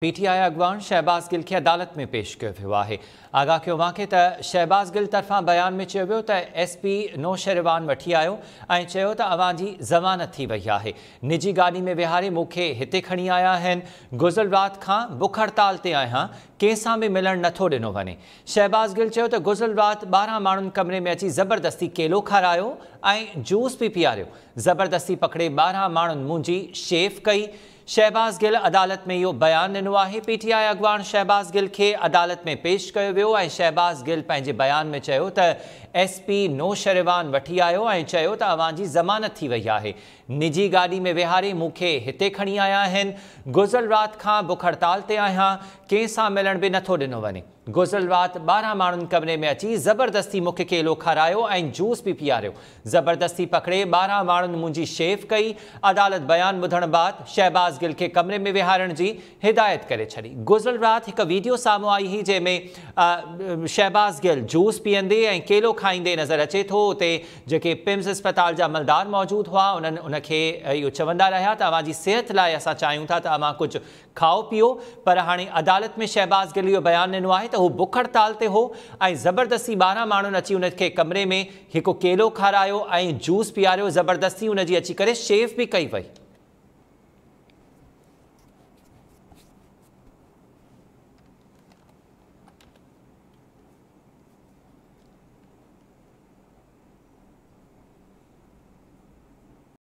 PTI अगवान Shahbaz Gill के अदालत में पेश कयो वियो आहे आगाह कयो मूंखे त शहबाज़ गिल तरफा बयान में त एस पी नो शेरवान वी आयो ऐं चयो ज़मानत थी वही है निजी गाड़ी में विहारे मुख्य हिते खणी आया हैं गुजर रात का बुख हड़ताल से आया कंहिंसां भी मिलन नो दिनों वे शहबाज़ गिल गुजर रात बारह मान कमरे में अची ज़बरदस्ती केलो खारा जूस भी पीआर ज़बरदस्ती पकड़े बारह माण्हुनि मुंहिंजी शेफ कई शहबाज़ गिल अदालत में इहो बयानु ॾिनो आहे पी टी आई अॻवान शहबाज़ गिल खे अदालत में पेश कयो वियो ऐं शहबाज़ गिल गिले बयान में चयो त एस पी नो नोशरेवान वठी आयो ऐं चयो त अव्हांजी ज़मानत थी वई आहे निजी गाॾी में विहारे मूंखे हिते खणी आया आहिनि गुज़र राति खां बुख हड़ताल ते आहियां कंहिं सां मिलण बि नथो ॾिनो वञे गुज़िरियल राति ॿारहं माण्हुनि कमरे में अची ज़बरदस्ती मूंखे केलो खारायो ऐं जूस बि पीआरियो ज़बरदस्ती पकिड़े ॿारहं माण्हुनि मुंहिंजी शेफ कई अदालत बयानु ॿुधण बाद शहबाज़ गिल खे कमरे में विहारण जी हिदायत करे छॾी गुज़िरियल राति हिकु वीडियो साम्हूं आई हुई जंहिंमें शहबाज़ गिल जूस पीअंदे ऐं केलो खाईंदे नज़र अचे थो उते जेके पिम्स अस्पताल जा अमलदार मौजूदु हुआ उन्हनि उनखे इहो चवंदा रहिया तव्हांजी सिहत लाइ असां चाहियूं था तव्हां कुझु खाओ पीओ पर हाणे अदालत में शहबाज़ गिल इहो बयानु ॾिनो आहे त त उहो बुखड़ ताल ते हो ऐं ज़बरदस्ती ॿारहं माण्हुनि अची उन कमरे में हिकु केलो खारायो ऐं जूस पीआरियो ज़बरदस्ती हुन अची करे शेफ बि कई वई